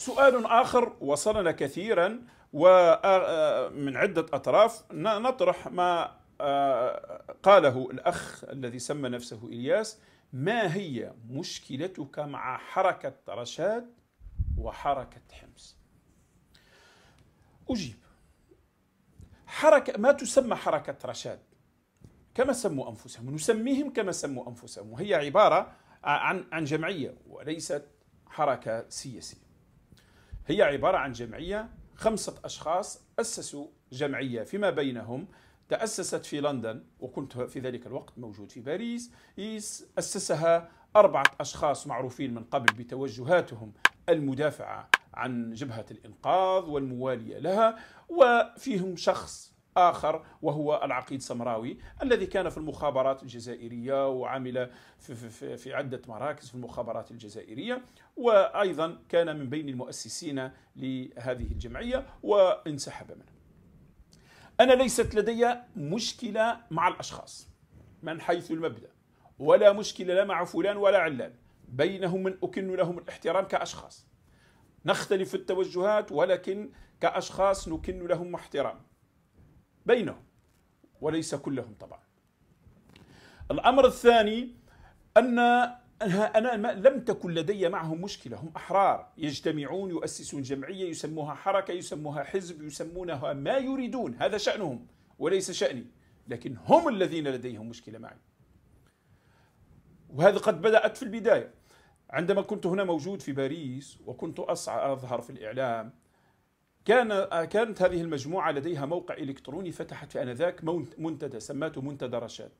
سؤال آخر وصلنا كثيرا ومن آه، آه، عدة أطراف نطرح ما آه، قاله الأخ الذي سمى نفسه إلياس ما هي مشكلتك مع حركة رشاد وحركة حمص أجيب حركة ما تسمى حركة رشاد كما سموا أنفسهم نسميهم كما سموا أنفسهم وهي عبارة عن عن جمعية وليست حركة سياسية هي عبارة عن جمعية خمسة أشخاص أسسوا جمعية فيما بينهم تأسست في لندن وكنت في ذلك الوقت موجود في باريس أسسها أربعة أشخاص معروفين من قبل بتوجهاتهم المدافعة عن جبهة الإنقاذ والموالية لها وفيهم شخص آخر وهو العقيد سمراوي الذي كان في المخابرات الجزائرية وعمل في, في, في عدة مراكز في المخابرات الجزائرية وأيضا كان من بين المؤسسين لهذه الجمعية وانسحب منها أنا ليست لدي مشكلة مع الأشخاص من حيث المبدأ ولا مشكلة لا مع فلان ولا علان بينهم من أكن لهم الاحترام كأشخاص نختلف في التوجهات ولكن كأشخاص نكن لهم احترام بينهم وليس كلهم طبعا الأمر الثاني أن أنا لم تكن لدي معهم مشكلة هم أحرار يجتمعون يؤسسون جمعية يسموها حركة يسموها حزب يسمونها ما يريدون هذا شأنهم وليس شأني لكن هم الذين لديهم مشكلة معي وهذا قد بدأت في البداية عندما كنت هنا موجود في باريس وكنت أظهر في الإعلام كان كانت هذه المجموعة لديها موقع إلكتروني فتحت في آنذاك منتدى سماته منتدى رشاد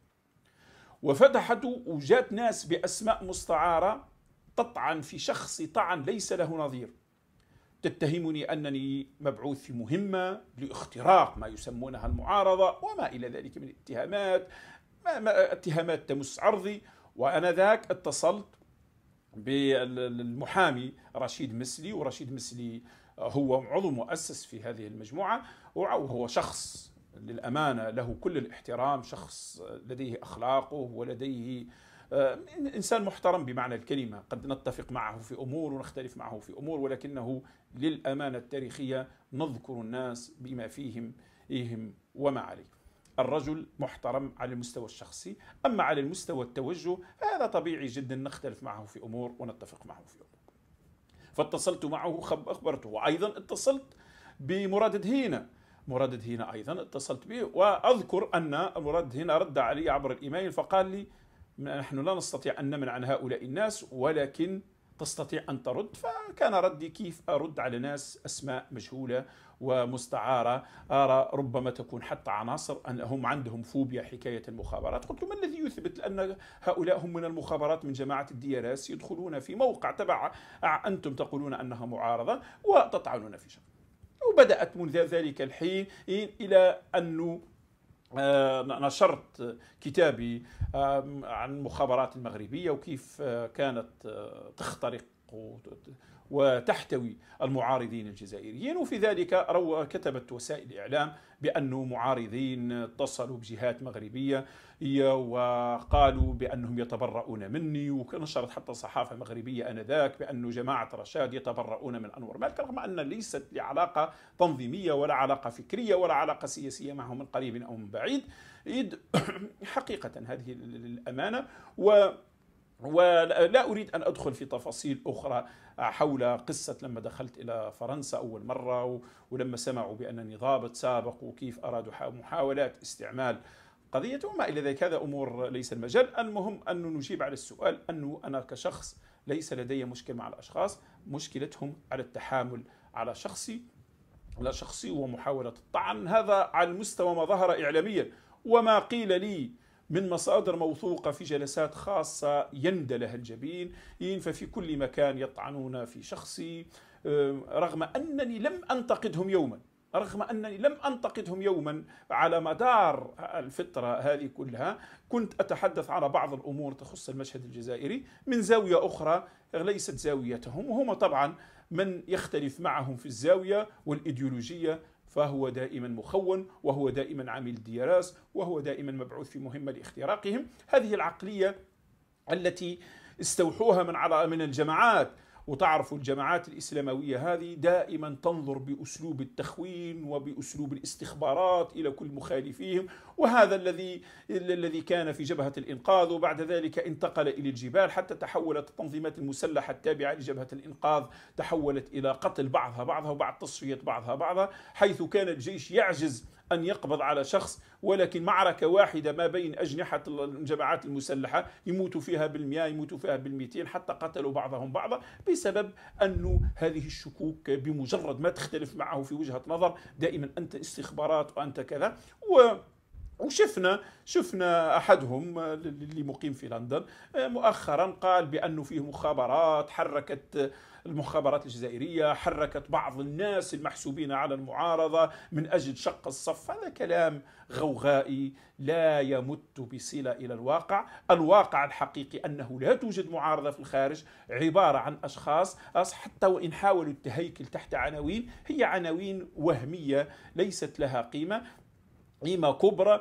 وفتحت وجات ناس بأسماء مستعارة تطعن في شخصي طعن ليس له نظير تتهمني أنني مبعوث في مهمة لاختراق ما يسمونها المعارضة وما إلى ذلك من اتهامات ما ما اتهامات تمس عرضي وأنا ذاك اتصلت بالمحامي رشيد مسلي ورشيد مسلي هو عضو مؤسس في هذه المجموعة وهو شخص للأمانة له كل الاحترام شخص لديه أخلاقه ولديه آه، إنسان محترم بمعنى الكلمة قد نتفق معه في أمور ونختلف معه في أمور ولكنه للأمانة التاريخية نذكر الناس بما فيهم إيهم وما عليه الرجل محترم على المستوى الشخصي أما على المستوى التوجه هذا طبيعي جدا نختلف معه في أمور ونتفق معه في أمور فاتصلت معه أخبرته وأيضا اتصلت بمراد دهينة مراد دهينة أيضا اتصلت به وأذكر أن مراد دهينة رد علي عبر الإيميل فقال لي نحن لا نستطيع أن نمنع عن هؤلاء الناس ولكن تستطيع أن ترد فكان ردي كيف أرد على ناس أسماء مجهولة ومستعارة أرى ربما تكون حتى عناصر أن هم عندهم فوبيا حكاية المخابرات قلت ما الذي يثبت أن هؤلاء هم من المخابرات من جماعة الدي اس يدخلون في موقع تبع أنتم تقولون أنها معارضة وتطعنون في شر وبدأت منذ ذلك الحين إلى أنه آه، نشرت كتابي عن المخابرات المغربية وكيف آه، كانت آه، تخترق وتحتوي المعارضين الجزائريين وفي ذلك رو كتبت وسائل الإعلام بأنه معارضين اتصلوا بجهات مغربية وقالوا بأنهم يتبرؤون مني ونشرت حتى صحافة مغربية آنذاك بأن جماعة رشاد يتبرؤون من أنور مالك رغم أن ليست لعلاقة تنظيمية ولا علاقة فكرية ولا علاقة سياسية معهم من قريب أو من بعيد حقيقة هذه الأمانة و ولا اريد ان ادخل في تفاصيل اخرى حول قصه لما دخلت الى فرنسا اول مره ولما سمعوا بانني ضابط سابق وكيف ارادوا محاولات استعمال قضية وما إلى ذلك هذا أمور ليس المجال المهم أن نجيب على السؤال أنه أنا كشخص ليس لدي مشكل مع الأشخاص مشكلتهم على التحامل على شخصي على شخصي ومحاولة الطعن هذا على المستوى ما ظهر إعلاميا وما قيل لي من مصادر موثوقة في جلسات خاصة يندى لها الجبين ففي كل مكان يطعنون في شخصي رغم أنني لم أنتقدهم يوما رغم أنني لم أنتقدهم يوما على مدار الفترة هذه كلها كنت أتحدث على بعض الأمور تخص المشهد الجزائري من زاوية أخرى ليست زاويتهم وهم طبعا من يختلف معهم في الزاوية والإيديولوجية فهو دائما مخون وهو دائما عامل ديراس وهو دائما مبعوث في مهمة لاختراقهم هذه العقلية التي استوحوها من على من الجماعات وتعرفوا الجماعات الإسلاموية هذه دائما تنظر بأسلوب التخوين وبأسلوب الاستخبارات إلى كل مخالفيهم وهذا الذي الذي كان في جبهة الإنقاذ وبعد ذلك انتقل إلى الجبال حتى تحولت التنظيمات المسلحة التابعة لجبهة الإنقاذ تحولت إلى قتل بعضها بعضها وبعد تصفية بعضها بعضها حيث كان الجيش يعجز أن يقبض على شخص ولكن معركة واحدة ما بين أجنحة الجماعات المسلحة يموتوا فيها بالمئة يموتوا فيها بالمئتين حتى قتلوا بعضهم بعضا بسبب أن هذه الشكوك بمجرد ما تختلف معه في وجهة نظر دائما أنت استخبارات وأنت كذا و وشفنا شفنا احدهم اللي مقيم في لندن آه، مؤخرا قال بانه فيه مخابرات حركت المخابرات الجزائريه حركت بعض الناس المحسوبين على المعارضه من اجل شق الصف هذا كلام غوغائي لا يمت بصله الى الواقع الواقع الحقيقي انه لا توجد معارضه في الخارج عباره عن اشخاص حتى وان حاولوا التهيكل تحت عناوين هي عناوين وهميه ليست لها قيمه قيمة كبرى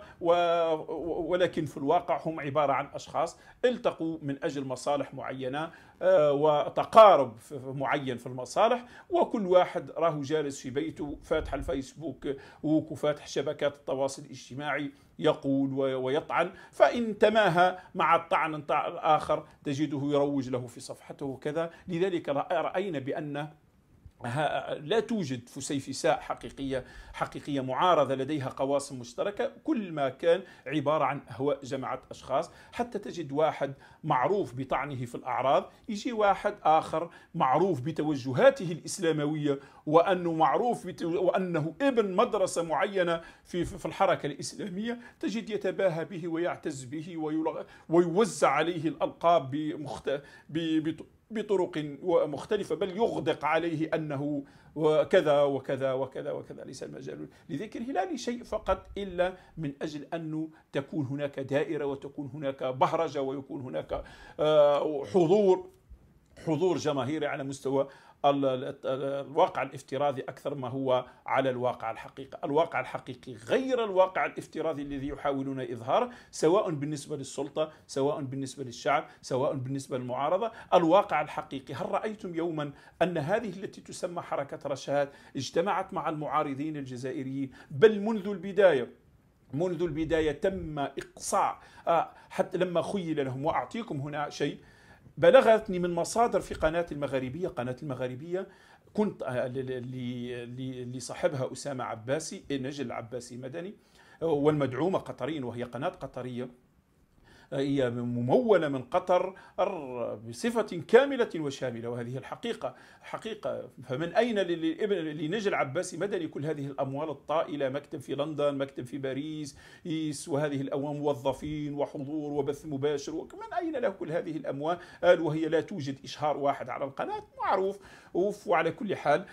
ولكن في الواقع هم عبارة عن أشخاص التقوا من أجل مصالح معينة آه، وتقارب معين في المصالح وكل واحد راه جالس في بيته فاتح الفيسبوك وفاتح شبكات التواصل الاجتماعي يقول ويطعن فإن تماهى مع الطعن الآخر تجده يروج له في صفحته وكذا لذلك رأينا بأن لا توجد فسيفساء حقيقية حقيقية معارضة لديها قواسم مشتركة كل ما كان عبارة عن أهواء جماعة أشخاص حتى تجد واحد معروف بطعنه في الأعراض يجي واحد آخر معروف بتوجهاته الإسلاموية وأنه معروف وأنه ابن مدرسة معينة في, في الحركة الإسلامية تجد يتباهى به ويعتز به ويوزع عليه الألقاب بمخت... ب... بط... بطرق مختلفة بل يغدق عليه أنه كذا وكذا وكذا وكذا ليس المجال لذكر هلال شيء فقط إلا من أجل أن تكون هناك دائرة وتكون هناك بهرجة ويكون هناك آه، حضور حضور جماهيري على مستوى الواقع الافتراضي أكثر ما هو على الواقع الحقيقي الواقع الحقيقي غير الواقع الافتراضي الذي يحاولون إظهاره سواء بالنسبة للسلطة سواء بالنسبة للشعب سواء بالنسبة للمعارضة الواقع الحقيقي هل رأيتم يوما أن هذه التي تسمى حركة رشاد اجتمعت مع المعارضين الجزائريين بل منذ البداية منذ البداية تم إقصاء آه، حتى لما خيل لهم وأعطيكم هنا شيء بلغتني من مصادر في قناة المغاربية قناة المغاربية كنت آه، لصاحبها أسامة عباسي نجل العباسي المدني والمدعومة قطريا وهي قناة قطرية آه، هي ممولة من قطر بصفة كاملة وشاملة وهذه الحقيقة حقيقة فمن أين لنجل عباسي مدني كل هذه الأموال الطائلة مكتب في لندن مكتب في باريس إيس وهذه الأموال موظفين وحضور وبث مباشر ومن أين له كل هذه الأموال قال وهي لا توجد إشهار واحد على القناة معروف وعلى كل حال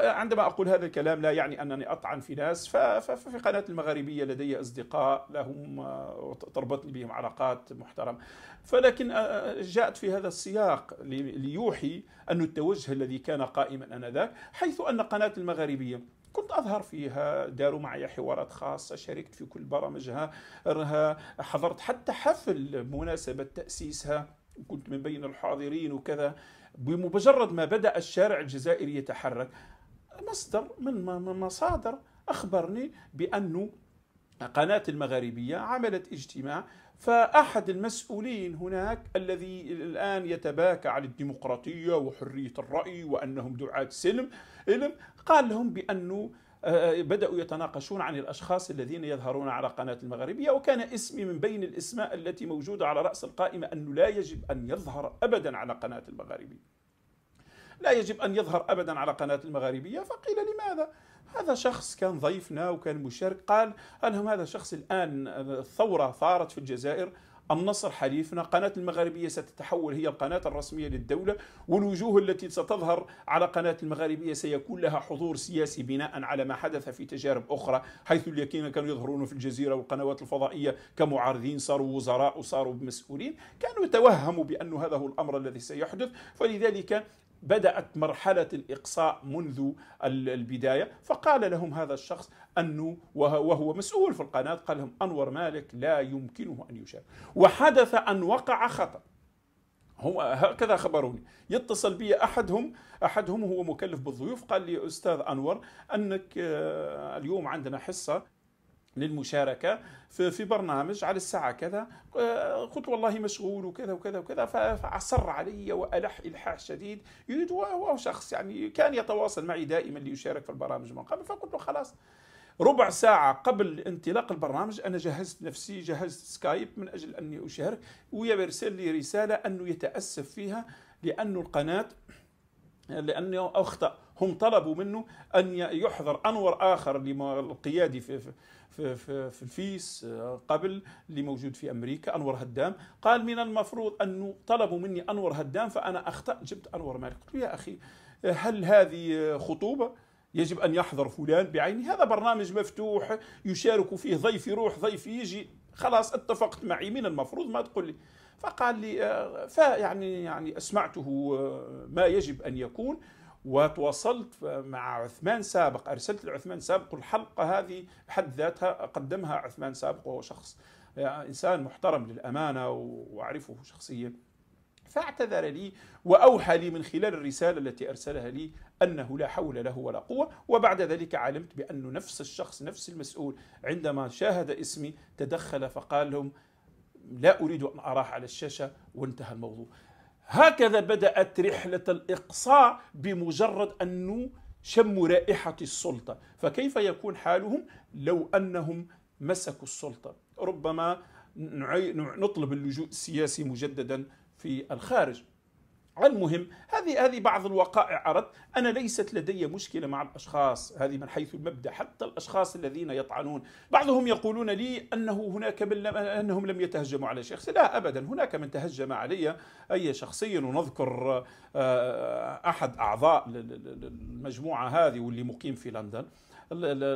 عندما أقول هذا الكلام لا يعني أنني أطعن في ناس ففي قناة المغاربية لدي أصدقاء لهم آه، تربطني بهم علاقة علاقات محترمة فلكن آه، آه، جاءت في هذا السياق ليوحي أن التوجه الذي كان قائما أنذاك حيث أن قناة المغاربية كنت أظهر فيها داروا معي حوارات خاصة شاركت في كل برامجها حضرت حتى حفل مناسبة تأسيسها كنت من بين الحاضرين وكذا بمجرد ما بدأ الشارع الجزائري يتحرك مصدر من مصادر أخبرني بأنه قناة المغاربية عملت اجتماع فأحد المسؤولين هناك الذي الآن يتباكى على الديمقراطية وحرية الرأي وأنهم دعاة سلم قال لهم بأنه آه، آه، بدأوا يتناقشون عن الأشخاص الذين يظهرون على قناة المغربية وكان اسمي من بين الأسماء التي موجودة على رأس القائمة أنه لا يجب أن يظهر أبدا على قناة المغربية لا يجب أن يظهر أبدا على قناة المغربية فقيل لماذا؟ هذا شخص كان ضيفنا وكان مشارك قال انهم هذا شخص الآن الثورة ثارت في الجزائر النصر حليفنا قناة المغاربية ستتحول هي القناة الرسمية للدولة والوجوه التي ستظهر على قناة المغاربية سيكون لها حضور سياسي بناء على ما حدث في تجارب أخرى حيث اليكين كانوا يظهرون في الجزيرة والقنوات الفضائية كمعارضين صاروا وزراء وصاروا مسؤولين كانوا يتوهموا بأن هذا هو الأمر الذي سيحدث فلذلك بدأت مرحلة الإقصاء منذ البداية فقال لهم هذا الشخص أنه وهو مسؤول في القناة قال لهم أنور مالك لا يمكنه أن يشارك وحدث أن وقع خطأ هو هكذا خبروني يتصل بي احدهم احدهم هو مكلف بالضيوف قال لي استاذ انور انك آه، اليوم عندنا حصه للمشاركة في برنامج على الساعة كذا آه، قلت والله مشغول وكذا وكذا وكذا فأصر علي وألح إلحاح شديد يريد وهو شخص يعني كان يتواصل معي دائما ليشارك في البرامج من قبل فقلت له خلاص ربع ساعة قبل انطلاق البرنامج أنا جهزت نفسي جهزت سكايب من أجل أني أشارك ويرسل لي رسالة أنه يتأسف فيها لأن القناة لأنه أخطأ هم طلبوا منه أن يحضر أنور آخر القيادي في, في في, في, الفيس آه، قبل اللي موجود في امريكا انور هدام قال من المفروض انه طلبوا مني انور هدام فانا أخطأ جبت انور مالك قلت له يا اخي هل هذه خطوبه يجب ان يحضر فلان بعينه هذا برنامج مفتوح يشارك فيه ضيف يروح ضيف يجي خلاص اتفقت معي من المفروض ما تقول لي فقال لي آه، فيعني يعني اسمعته آه، ما يجب ان يكون وتواصلت مع عثمان سابق أرسلت لعثمان سابق الحلقة هذه بحد ذاتها قدمها عثمان سابق وهو شخص آه، إنسان محترم للأمانة وأعرفه شخصيا فاعتذر لي وأوحى لي من خلال الرسالة التي أرسلها لي أنه لا حول له ولا قوة وبعد ذلك علمت بان نفس الشخص نفس المسؤول عندما شاهد اسمي تدخل فقال لهم لا أريد أن أراه على الشاشة وانتهى الموضوع هكذا بدأت رحلة الإقصاء بمجرد أنه شموا رائحة السلطة فكيف يكون حالهم لو أنهم مسكوا السلطة ربما نطلب اللجوء السياسي مجددا في الخارج المهم هذه هذه بعض الوقائع عرض انا ليست لدي مشكله مع الاشخاص هذه من حيث المبدا حتى الاشخاص الذين يطعنون بعضهم يقولون لي انه هناك من لم انهم لم يتهجموا على شخص لا ابدا هناك من تهجم علي اي شخصيا ونذكر آه، احد اعضاء المجموعه هذه واللي مقيم في لندن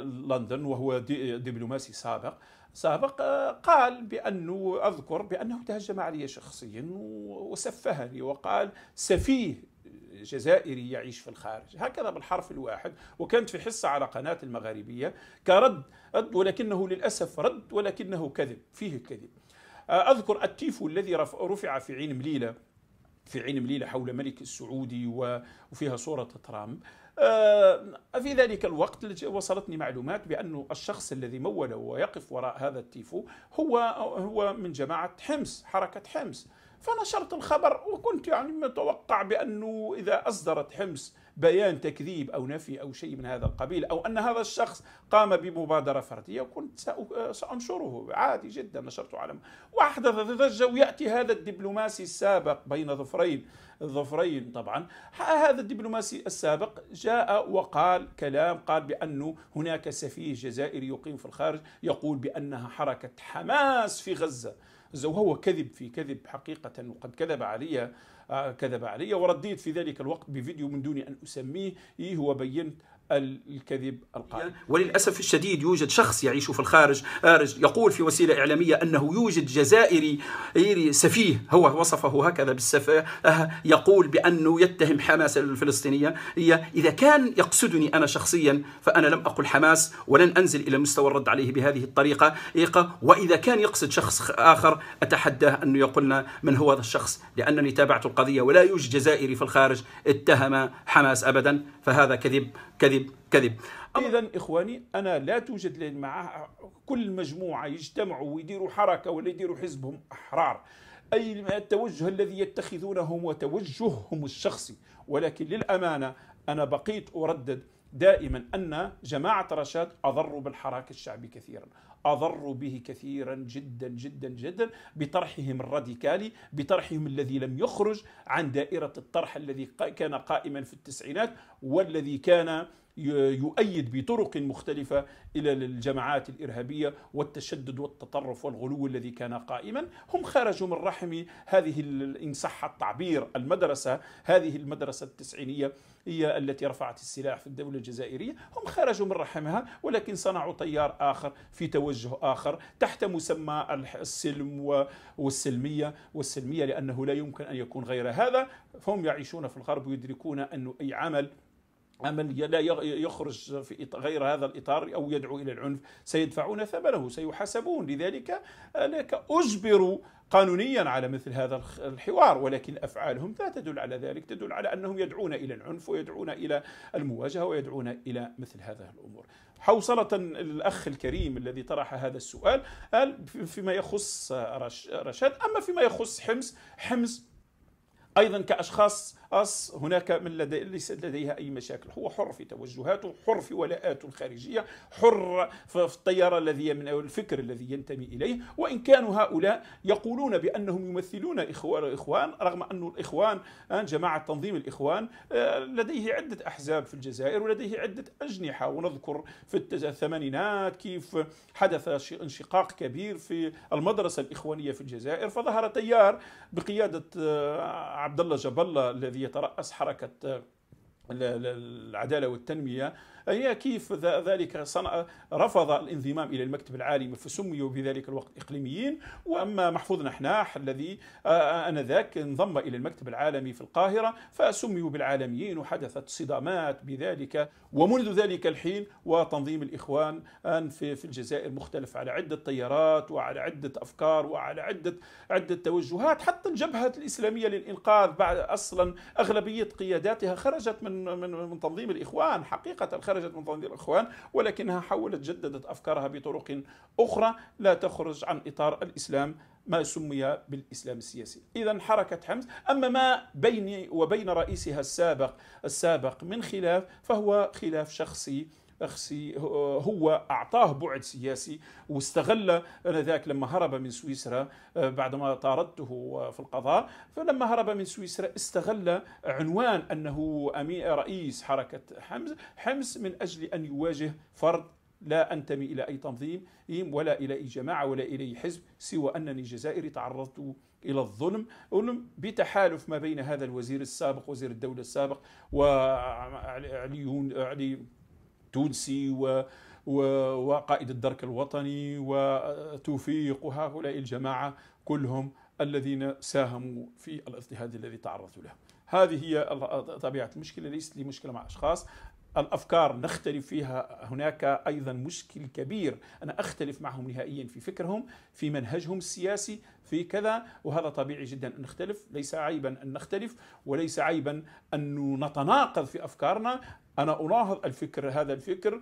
لندن وهو دبلوماسي سابق سابق آه، قال بأنه أذكر بأنه تهجم علي شخصيا وسفهني وقال سفيه جزائري يعيش في الخارج هكذا بالحرف الواحد وكانت في حصة على قناة المغاربية كرد رد ولكنه للأسف رد ولكنه كذب فيه الكذب آه، أذكر التيفو الذي رفع في عين مليلة في عين مليلة حول ملك السعودي وفيها صورة ترامب آه، في ذلك الوقت وصلتني معلومات بأن الشخص الذي مول ويقف وراء هذا التيفو هو هو من جماعة حمص حركة حمص فنشرت الخبر وكنت يعني متوقع بأنه إذا أصدرت حمص بيان تكذيب أو نفي أو شيء من هذا القبيل أو أن هذا الشخص قام بمبادرة فردية كنت سأنشره عادي جدا نشرته على وأحدث ضجة ويأتي هذا الدبلوماسي السابق بين ظفرين ظفرين طبعا هذا الدبلوماسي السابق جاء وقال كلام قال بأنه هناك سفيه جزائري يقيم في الخارج يقول بأنها حركة حماس في غزة وهو كذب في كذب حقيقة وقد كذب عليها آه، كذب علي ورديت في ذلك الوقت بفيديو من دون أن أسميه إيه، هو بينت الكذب القائم يعني وللأسف الشديد يوجد شخص يعيش في الخارج يقول في وسيلة إعلامية أنه يوجد جزائري سفيه هو وصفه هكذا بالسفة أه، يقول بأنه يتهم حماس الفلسطينية إذا كان يقصدني أنا شخصيا فأنا لم أقل حماس ولن أنزل إلى مستوى الرد عليه بهذه الطريقة وإذا كان يقصد شخص آخر أتحداه أنه يقولنا من هو هذا الشخص لأنني تابعت القضية ولا يوجد جزائري في الخارج اتهم حماس أبدا فهذا كذب كذب كذب كذب اذا اخواني انا لا توجد مع كل مجموعه يجتمعوا ويديروا حركه ولا يديروا حزبهم احرار اي التوجه الذي يتخذونه هو توجههم الشخصي ولكن للامانه انا بقيت اردد دائما ان جماعه رشاد اضروا بالحراك الشعبي كثيرا اضروا به كثيرا جدا جدا جدا بطرحهم الراديكالي بطرحهم الذي لم يخرج عن دائره الطرح الذي كان قائما في التسعينات والذي كان يؤيد بطرق مختلفة إلى الجماعات الإرهابية والتشدد والتطرف والغلو الذي كان قائما هم خرجوا من رحم هذه إن صح التعبير المدرسة هذه المدرسة التسعينية هي التي رفعت السلاح في الدولة الجزائرية هم خرجوا من رحمها ولكن صنعوا تيار آخر في توجه آخر تحت مسمى السلم والسلمية والسلمية لأنه لا يمكن أن يكون غير هذا فهم يعيشون في الغرب ويدركون أن أي عمل عمل لا يخرج في غير هذا الإطار أو يدعو إلى العنف سيدفعون ثمنه سيحاسبون لذلك آه، لك أجبروا قانونيا على مثل هذا الحوار ولكن أفعالهم لا تدل على ذلك تدل على أنهم يدعون إلى العنف ويدعون إلى المواجهة ويدعون إلى مثل هذه الأمور حوصلة الأخ الكريم الذي طرح هذا السؤال قال فيما يخص رشاد أما فيما يخص حمص حمص أيضا كأشخاص أص هناك من لدي ليس لديها أي مشاكل هو حر في توجهاته حر في ولاءاته الخارجية حر في التيار الذي من أو الفكر الذي ينتمي إليه وإن كانوا هؤلاء يقولون بأنهم يمثلون إخوان الإخوان رغم أن الإخوان آه، جماعة تنظيم الإخوان آه، لديه عدة أحزاب في الجزائر ولديه عدة أجنحة ونذكر في الثمانينات كيف حدث انشقاق كبير في المدرسة الإخوانية في الجزائر فظهر تيار بقيادة آه، عبد الله جبلة الذي الذي يترأس حركة آه، العدالة والتنمية هي كيف ذلك صنع رفض الانضمام الى المكتب العالمي فسميوا بذلك الوقت اقليميين واما محفوظ نحناح الذي انذاك انضم الى المكتب العالمي في القاهره فسميوا بالعالميين وحدثت صدامات بذلك ومنذ ذلك الحين وتنظيم الاخوان في الجزائر مختلف على عده تيارات وعلى عده افكار وعلى عده عده توجهات حتى الجبهه الاسلاميه للانقاذ بعد اصلا اغلبيه قياداتها خرجت من من, من تنظيم الاخوان حقيقه خرجت خرجت من تنظيم الإخوان ولكنها حولت جددت أفكارها بطرق أخرى لا تخرج عن إطار الإسلام ما سمي بالإسلام السياسي إذا حركة حمص أما ما بيني وبين رئيسها السابق السابق من خلاف فهو خلاف شخصي هو أعطاه بعد سياسي واستغل ذاك لما هرب من سويسرا آه، بعدما طاردته في القضاء فلما هرب من سويسرا استغل عنوان أنه رئيس حركة حمص حمص من أجل أن يواجه فرد لا أنتمي إلى أي تنظيم ولا إلى أي جماعة ولا إلى أي حزب سوى أنني جزائري تعرضت إلى الظلم بتحالف ما بين هذا الوزير السابق وزير الدولة السابق وعلي علي التونسي و وقائد الدرك الوطني وتوفيق وهؤلاء الجماعة كلهم الذين ساهموا في الاضطهاد الذي تعرضوا له هذه هي طبيعة المشكلة ليست لي مشكلة مع أشخاص الافكار نختلف فيها هناك ايضا مشكل كبير انا اختلف معهم نهائيا في فكرهم في منهجهم السياسي في كذا وهذا طبيعي جدا ان نختلف ليس عيبا ان نختلف وليس عيبا ان نتناقض في افكارنا أنا أناهض الفكر هذا الفكر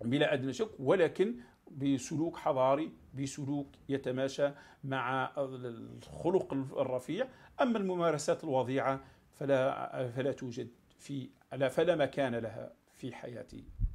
بلا أدنى شك ولكن بسلوك حضاري بسلوك يتماشى مع الخلق الرفيع أما الممارسات الوضيعة فلا, فلا توجد في فلا مكان لها في حياتي